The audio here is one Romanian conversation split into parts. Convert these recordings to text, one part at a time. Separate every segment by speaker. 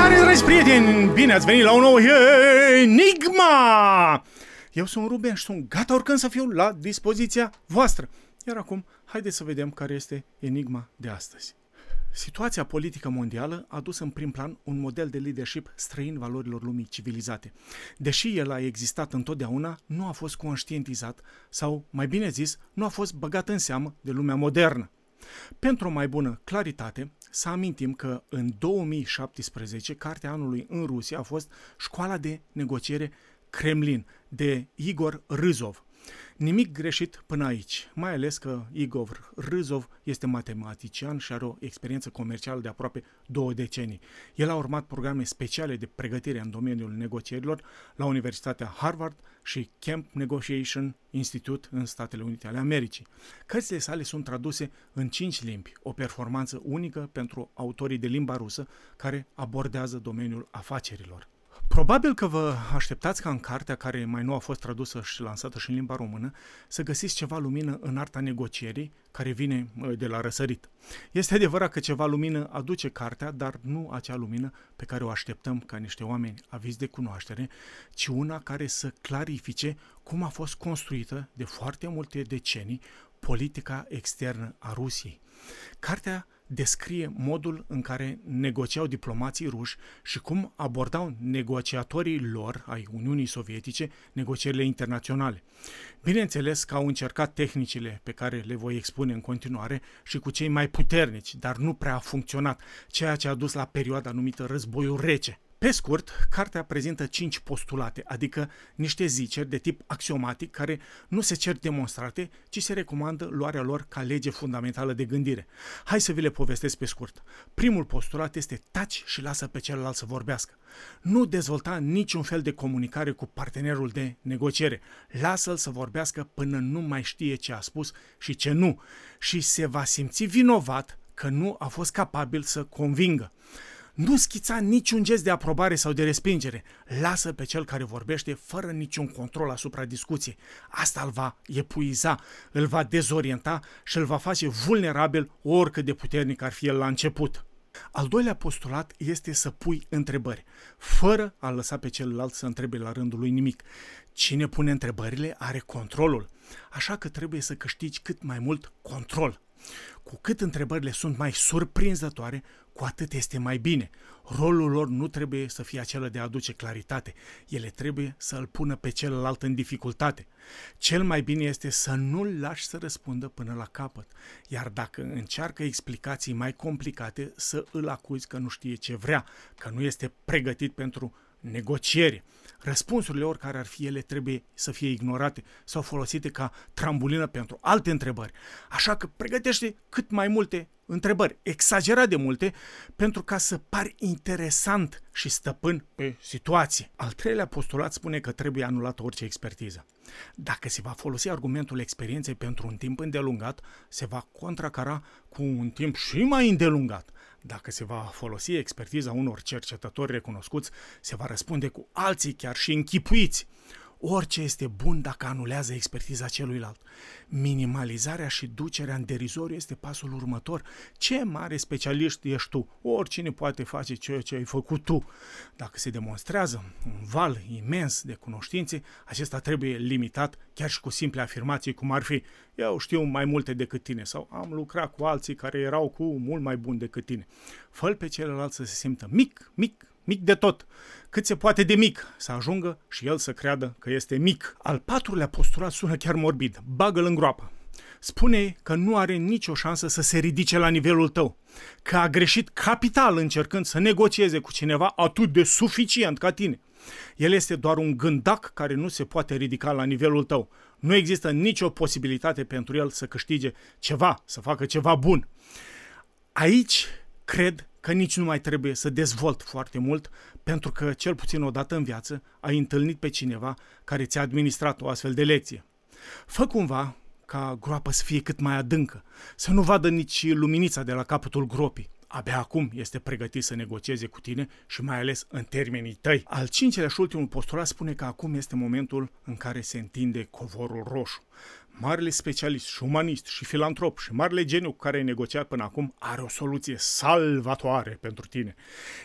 Speaker 1: Salutare, dragi prieteni! Bine ați venit la un nou Enigma! Eu sunt Ruben și sunt gata oricând să fiu la dispoziția voastră. Iar acum, haideți să vedem care este enigma de astăzi. Situația politică mondială a dus în prim plan un model de leadership străin valorilor lumii civilizate. Deși el a existat întotdeauna, nu a fost conștientizat sau, mai bine zis, nu a fost băgat în seamă de lumea modernă. Pentru o mai bună claritate, să amintim că în 2017 cartea anului în Rusia a fost Școala de negociere Kremlin de Igor Rizov. Nimic greșit până aici, mai ales că Igor Râzov este matematician și are o experiență comercială de aproape două decenii. El a urmat programe speciale de pregătire în domeniul negocierilor la Universitatea Harvard și Camp Negotiation Institute în Statele Unite ale Americii. Cărțile sale sunt traduse în cinci limbi, o performanță unică pentru autorii de limba rusă care abordează domeniul afacerilor. Probabil că vă așteptați ca în cartea care mai nu a fost tradusă și lansată și în limba română să găsiți ceva lumină în arta negocierii care vine de la răsărit. Este adevărat că ceva lumină aduce cartea, dar nu acea lumină pe care o așteptăm ca niște oameni aviți de cunoaștere, ci una care să clarifice cum a fost construită de foarte multe decenii politica externă a Rusiei. Cartea descrie modul în care negociau diplomații ruși și cum abordau negociatorii lor ai Uniunii Sovietice negocierile internaționale. Bineînțeles că au încercat tehnicile pe care le voi expune în continuare și cu cei mai puternici, dar nu prea a funcționat, ceea ce a dus la perioada numită Războiul Rece, pe scurt, cartea prezintă cinci postulate, adică niște ziceri de tip axiomatic care nu se cer demonstrate, ci se recomandă luarea lor ca lege fundamentală de gândire. Hai să vi le povestesc pe scurt. Primul postulat este taci și lasă pe celălalt să vorbească. Nu dezvolta niciun fel de comunicare cu partenerul de negociere. Lasă-l să vorbească până nu mai știe ce a spus și ce nu și se va simți vinovat că nu a fost capabil să convingă. Nu schița niciun gest de aprobare sau de respingere. Lasă pe cel care vorbește fără niciun control asupra discuției. Asta îl va epuiza, îl va dezorienta și îl va face vulnerabil oricât de puternic ar fi el la început. Al doilea postulat este să pui întrebări, fără a lăsa pe celălalt să întrebe la rândul lui nimic. Cine pune întrebările are controlul, așa că trebuie să câștigi cât mai mult control cu cât întrebările sunt mai surprinzătoare, cu atât este mai bine. Rolul lor nu trebuie să fie acela de a aduce claritate, ele trebuie să îl pună pe celălalt în dificultate. Cel mai bine este să nu-l lași să răspundă până la capăt, iar dacă încearcă explicații mai complicate, să îl acuzi că nu știe ce vrea, că nu este pregătit pentru negocieri. Răspunsurile oricare ar fi ele trebuie să fie ignorate sau folosite ca trambulină pentru alte întrebări. Așa că pregătește cât mai multe întrebări exagerat de multe pentru ca să pari interesant și stăpân pe situație. Al treilea postulat spune că trebuie anulată orice expertiză. Dacă se va folosi argumentul experienței pentru un timp îndelungat, se va contracara cu un timp și mai îndelungat. Dacă se va folosi expertiza unor cercetători recunoscuți, se va răspunde cu alții chiar și închipuiți. Orice este bun dacă anulează expertiza celuilalt. Minimalizarea și ducerea în derizoriu este pasul următor. Ce mare specialist ești tu? Oricine poate face ceea ce ai făcut tu. Dacă se demonstrează un val imens de cunoștințe, acesta trebuie limitat chiar și cu simple afirmații cum ar fi eu știu mai multe decât tine sau am lucrat cu alții care erau cu mult mai buni decât tine. fă pe celălalt să se simtă mic, mic, mic de tot, cât se poate de mic, să ajungă și el să creadă că este mic. Al patrulea postulat sună chiar morbid, bagă-l în groapă. Spune că nu are nicio șansă să se ridice la nivelul tău, că a greșit capital încercând să negocieze cu cineva atât de suficient ca tine. El este doar un gândac care nu se poate ridica la nivelul tău. Nu există nicio posibilitate pentru el să câștige ceva, să facă ceva bun. Aici cred că nici nu mai trebuie să dezvolt foarte mult, pentru că cel puțin o dată în viață ai întâlnit pe cineva care ți-a administrat o astfel de lecție. Fă cumva ca groapa să fie cât mai adâncă, să nu vadă nici luminița de la capătul gropii. Abia acum este pregătit să negocieze cu tine și mai ales în termenii tăi. Al cincilea și ultimul postulat spune că acum este momentul în care se întinde covorul roșu marele specialist și umanist și filantrop și marele geniu cu care ai negociat până acum are o soluție salvatoare pentru tine.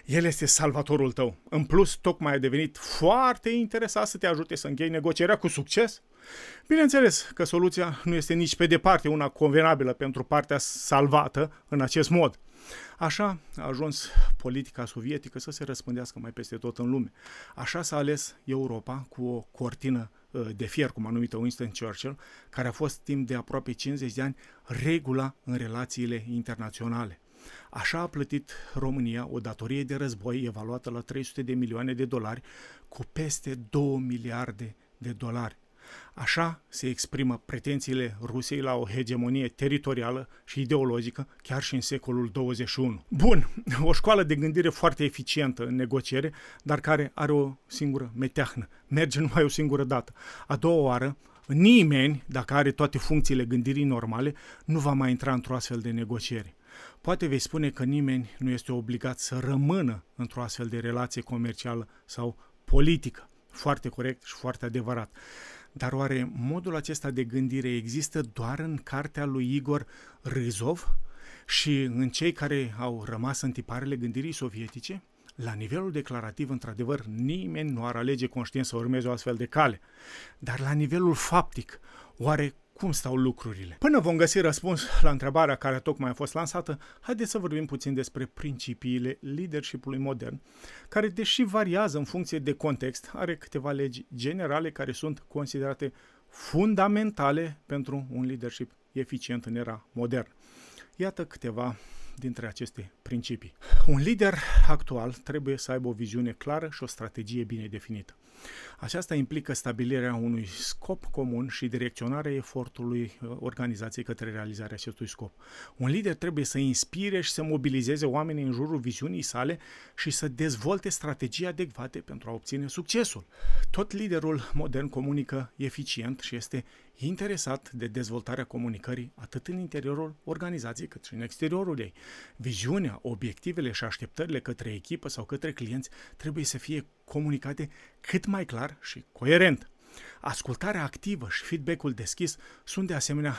Speaker 1: El este salvatorul tău. În plus, tocmai a devenit foarte interesat să te ajute să închei negocierea cu succes. Bineînțeles că soluția nu este nici pe departe una convenabilă pentru partea salvată în acest mod – Așa a ajuns politica sovietică să se răspândească mai peste tot în lume. Așa s-a ales Europa cu o cortină ă, de fier, cum a numit Winston Churchill, care a fost timp de aproape 50 de ani regula în relațiile internaționale. Așa a plătit România o datorie de război evaluată la 300 de milioane de dolari cu peste 2 miliarde de dolari. Așa se exprimă pretențiile Rusiei la o hegemonie teritorială și ideologică chiar și în secolul 21. Bun, o școală de gândire foarte eficientă în negociere, dar care are o singură meteahnă. Merge numai o singură dată. A doua oară, nimeni, dacă are toate funcțiile gândirii normale, nu va mai intra într-o astfel de negociere. Poate vei spune că nimeni nu este obligat să rămână într-o astfel de relație comercială sau politică. Foarte corect și foarte adevărat. Dar oare modul acesta de gândire există doar în cartea lui Igor Rizov și în cei care au rămas în tiparele gândirii sovietice? La nivelul declarativ, într-adevăr, nimeni nu ar alege conștient să urmeze o astfel de cale. Dar la nivelul faptic, oare cum stau lucrurile. Până vom găsi răspuns la întrebarea care tocmai a fost lansată, haideți să vorbim puțin despre principiile leadershipului modern, care, deși variază în funcție de context, are câteva legi generale care sunt considerate fundamentale pentru un leadership eficient în era modern. Iată câteva dintre aceste principii. Un lider actual trebuie să aibă o viziune clară și o strategie bine definită. Aceasta implică stabilirea unui scop comun și direcționarea efortului uh, organizației către realizarea acestui scop. Un lider trebuie să inspire și să mobilizeze oamenii în jurul viziunii sale și să dezvolte strategii adecvate pentru a obține succesul. Tot liderul modern comunică eficient și este interesat de dezvoltarea comunicării atât în interiorul organizației cât și în exteriorul ei. Viziunea, obiectivele și așteptările către echipă sau către clienți trebuie să fie comunicate cât mai clar și coerent. Ascultarea activă și feedback-ul deschis sunt de asemenea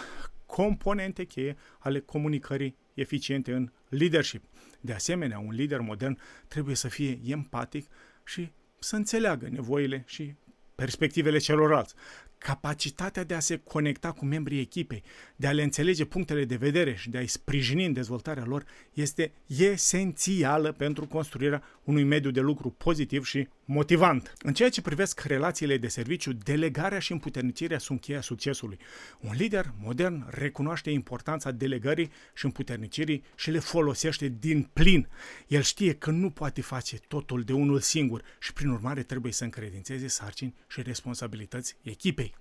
Speaker 1: componente cheie ale comunicării eficiente în leadership. De asemenea, un lider modern trebuie să fie empatic și să înțeleagă nevoile și perspectivele celorlalți capacitatea de a se conecta cu membrii echipei, de a le înțelege punctele de vedere și de a-i sprijini în dezvoltarea lor, este esențială pentru construirea unui mediu de lucru pozitiv și motivant. În ceea ce privesc relațiile de serviciu, delegarea și împuternicirea sunt cheia succesului. Un lider modern recunoaște importanța delegării și împuternicirii și le folosește din plin. El știe că nu poate face totul de unul singur și prin urmare trebuie să încredințeze sarcini și responsabilități echipei.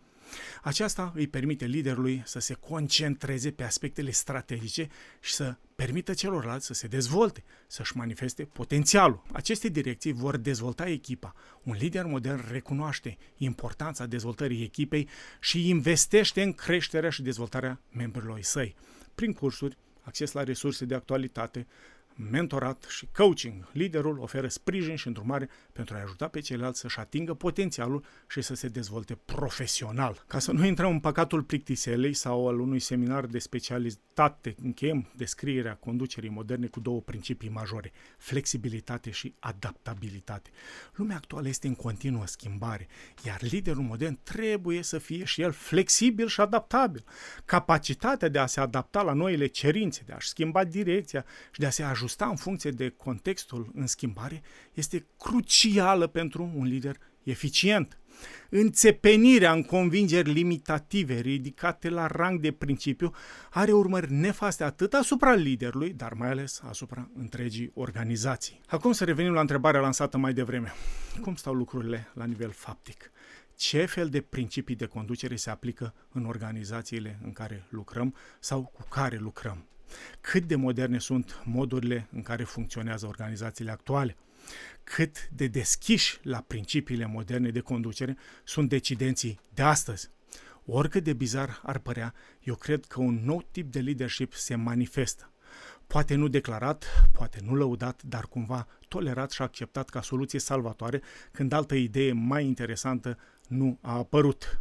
Speaker 1: Aceasta îi permite liderului să se concentreze pe aspectele strategice și să permită celorlalți să se dezvolte, să-și manifeste potențialul. Aceste direcții vor dezvolta echipa. Un lider modern recunoaște importanța dezvoltării echipei și investește în creșterea și dezvoltarea membrilor săi prin cursuri, acces la resurse de actualitate, mentorat și coaching. Liderul oferă sprijin și îndrumare pentru a ajuta pe ceilalți să-și atingă potențialul și să se dezvolte profesional. Ca să nu intrăm în păcatul plictiselei sau al unui seminar de specialitate, încheiem descrierea conducerii moderne cu două principii majore, flexibilitate și adaptabilitate. Lumea actuală este în continuă schimbare, iar liderul modern trebuie să fie și el flexibil și adaptabil. Capacitatea de a se adapta la noile cerințe, de a-și schimba direcția și de a se ajuta ajusta în funcție de contextul în schimbare este crucială pentru un lider eficient. Înțepenirea în convingeri limitative ridicate la rang de principiu are urmări nefaste atât asupra liderului, dar mai ales asupra întregii organizații. Acum să revenim la întrebarea lansată mai devreme. Cum stau lucrurile la nivel faptic? Ce fel de principii de conducere se aplică în organizațiile în care lucrăm sau cu care lucrăm? Cât de moderne sunt modurile în care funcționează organizațiile actuale? Cât de deschiși la principiile moderne de conducere sunt decidenții de astăzi? Oricât de bizar ar părea, eu cred că un nou tip de leadership se manifestă. Poate nu declarat, poate nu lăudat, dar cumva tolerat și acceptat ca soluție salvatoare când altă idee mai interesantă nu a apărut.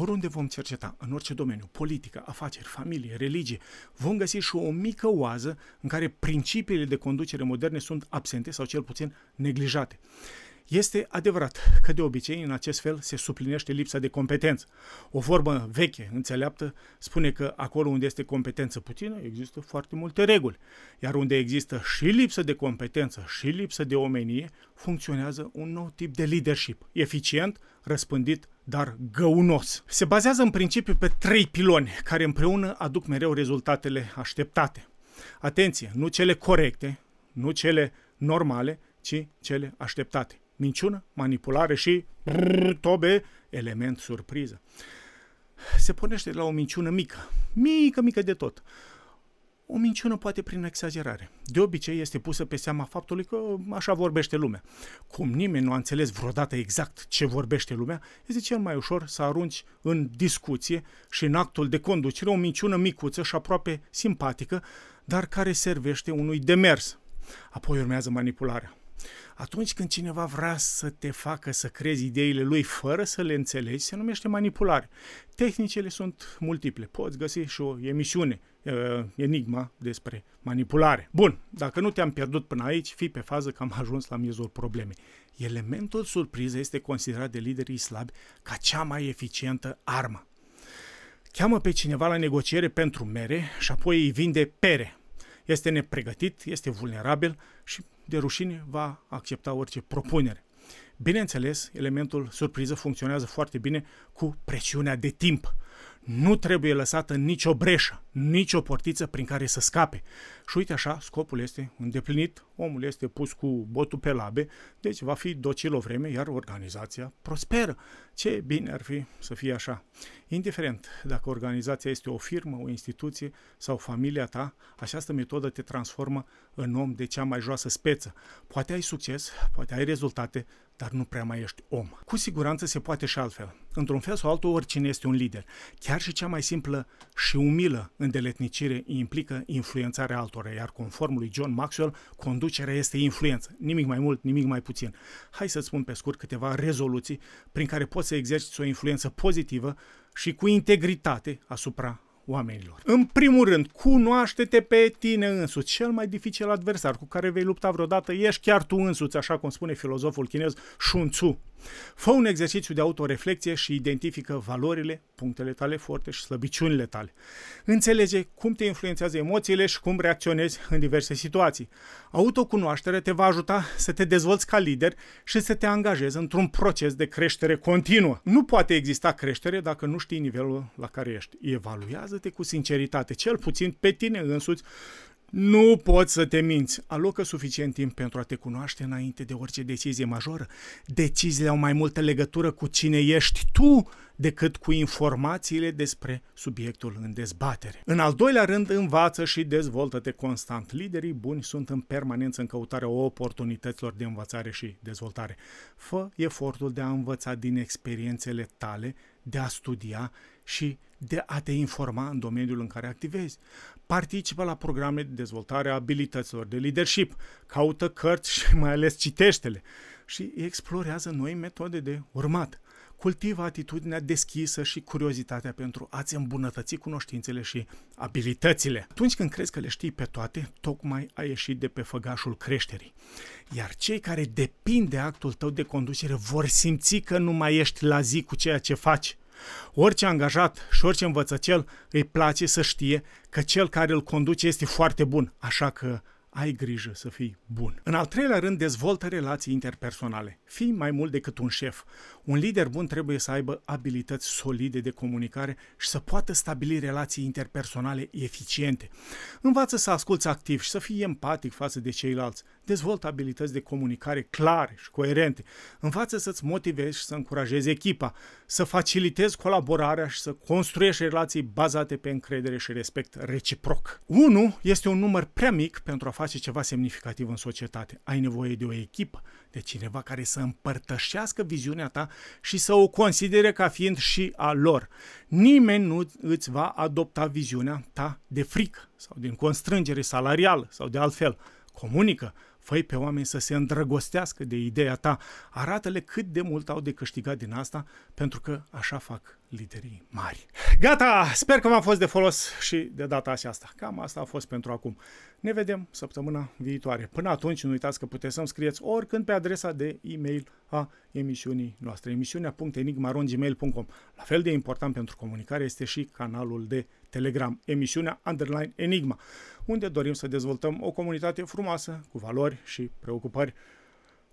Speaker 1: Oriunde vom cerceta, în orice domeniu, politică, afaceri, familie, religie, vom găsi și o mică oază în care principiile de conducere moderne sunt absente sau cel puțin neglijate. Este adevărat că de obicei în acest fel se suplinește lipsa de competență. O formă veche, înțeleaptă, spune că acolo unde este competență puțină există foarte multe reguli, iar unde există și lipsă de competență și lipsă de omenie, funcționează un nou tip de leadership, eficient, răspândit dar găunos. Se bazează în principiu pe trei piloni, care împreună aduc mereu rezultatele așteptate. Atenție, nu cele corecte, nu cele normale, ci cele așteptate. Minciună, manipulare și brrr, tobe, element surpriză. Se pornește la o minciună mică, mică, mică de tot. O minciună poate prin exagerare. De obicei este pusă pe seama faptului că așa vorbește lumea. Cum nimeni nu a înțeles vreodată exact ce vorbește lumea, este cel mai ușor să arunci în discuție și în actul de conducere o minciună micuță și aproape simpatică, dar care servește unui demers. Apoi urmează manipularea. Atunci când cineva vrea să te facă să crezi ideile lui fără să le înțelegi, se numește manipulare. Tehnicele sunt multiple. Poți găsi și o emisiune, uh, enigma despre manipulare. Bun, dacă nu te-am pierdut până aici, fii pe fază că am ajuns la miezul problemei. Elementul surpriză este considerat de liderii slabi ca cea mai eficientă armă. Cheamă pe cineva la negociere pentru mere și apoi îi vinde pere. Este nepregătit, este vulnerabil și de rușine va accepta orice propunere. Bineînțeles, elementul surpriză funcționează foarte bine cu presiunea de timp. Nu trebuie lăsată nicio breșă nicio portiță prin care să scape. Și uite așa, scopul este îndeplinit, omul este pus cu botul pe labe, deci va fi docil o vreme, iar organizația prosperă. Ce bine ar fi să fie așa. Indiferent dacă organizația este o firmă, o instituție sau familia ta, această metodă te transformă în om de cea mai joasă speță. Poate ai succes, poate ai rezultate, dar nu prea mai ești om. Cu siguranță se poate și altfel. Într-un fel sau altul, oricine este un lider. Chiar și cea mai simplă și umilă Îndeletnicire implică influențarea altora, iar conform lui John Maxwell, conducerea este influență. Nimic mai mult, nimic mai puțin. Hai să spun pe scurt câteva rezoluții prin care poți să exerciți o influență pozitivă și cu integritate asupra oamenilor. În primul rând, cunoaște-te pe tine însuți. Cel mai dificil adversar cu care vei lupta vreodată ești chiar tu însuți, așa cum spune filozoful chinez Shun Tzu. Fă un exercițiu de autoreflecție și identifică valorile, punctele tale forte și slăbiciunile tale. Înțelege cum te influențează emoțiile și cum reacționezi în diverse situații. Autocunoașterea te va ajuta să te dezvolți ca lider și să te angajezi într-un proces de creștere continuă. Nu poate exista creștere dacă nu știi nivelul la care ești. Evaluează-te cu sinceritate, cel puțin pe tine însuți nu poți să te minți. Alocă suficient timp pentru a te cunoaște înainte de orice decizie majoră. Deciziile au mai multă legătură cu cine ești tu decât cu informațiile despre subiectul în dezbatere. În al doilea rând, învață și dezvoltă-te constant. Liderii buni sunt în permanență în căutarea oportunităților de învățare și dezvoltare. Fă efortul de a învăța din experiențele tale, de a studia și de a te informa în domeniul în care activezi participă la programe de dezvoltare a abilităților, de leadership, caută cărți și mai ales citește-le și explorează noi metode de urmat. Cultivă atitudinea deschisă și curiozitatea pentru a-ți îmbunătăți cunoștințele și abilitățile. Atunci când crezi că le știi pe toate, tocmai ai ieșit de pe făgașul creșterii. Iar cei care depind de actul tău de conducere vor simți că nu mai ești la zi cu ceea ce faci. Orice angajat și orice învățățel îi place să știe că cel care îl conduce este foarte bun, așa că ai grijă să fii bun. În al treilea rând, dezvoltă relații interpersonale. Fii mai mult decât un șef. Un lider bun trebuie să aibă abilități solide de comunicare și să poată stabili relații interpersonale eficiente. Învață să asculți activ și să fii empatic față de ceilalți. Dezvoltă abilități de comunicare clare și coerente. Învață să-ți motivezi și să încurajezi echipa să facilitezi colaborarea și să construiești relații bazate pe încredere și respect reciproc. 1 este un număr prea mic pentru a face ceva semnificativ în societate. Ai nevoie de o echipă, de cineva care să împărtășească viziunea ta și să o considere ca fiind și a lor. Nimeni nu îți va adopta viziunea ta de frică sau din constrângere salarială sau de altfel. Comunică, făi pe oameni să se îndrăgostească de ideea ta, arată-le cât de mult au de câștigat din asta, pentru că așa fac liderii mari. Gata! Sper că v-am fost de folos și de data aceasta. Cam asta a fost pentru acum. Ne vedem săptămâna viitoare. Până atunci, nu uitați că puteți să-mi scrieți oricând pe adresa de e-mail a emisiunii noastre, emisiunea.enigmarongmail.com. La fel de important pentru comunicare este și canalul de Telegram, emisiunea Underline Enigma, unde dorim să dezvoltăm o comunitate frumoasă, cu valori și preocupări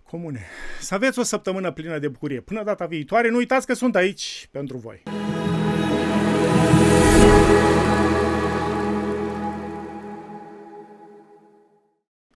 Speaker 1: comune. Să aveți o săptămână plină de bucurie. Până data viitoare, nu uitați că sunt aici pentru voi.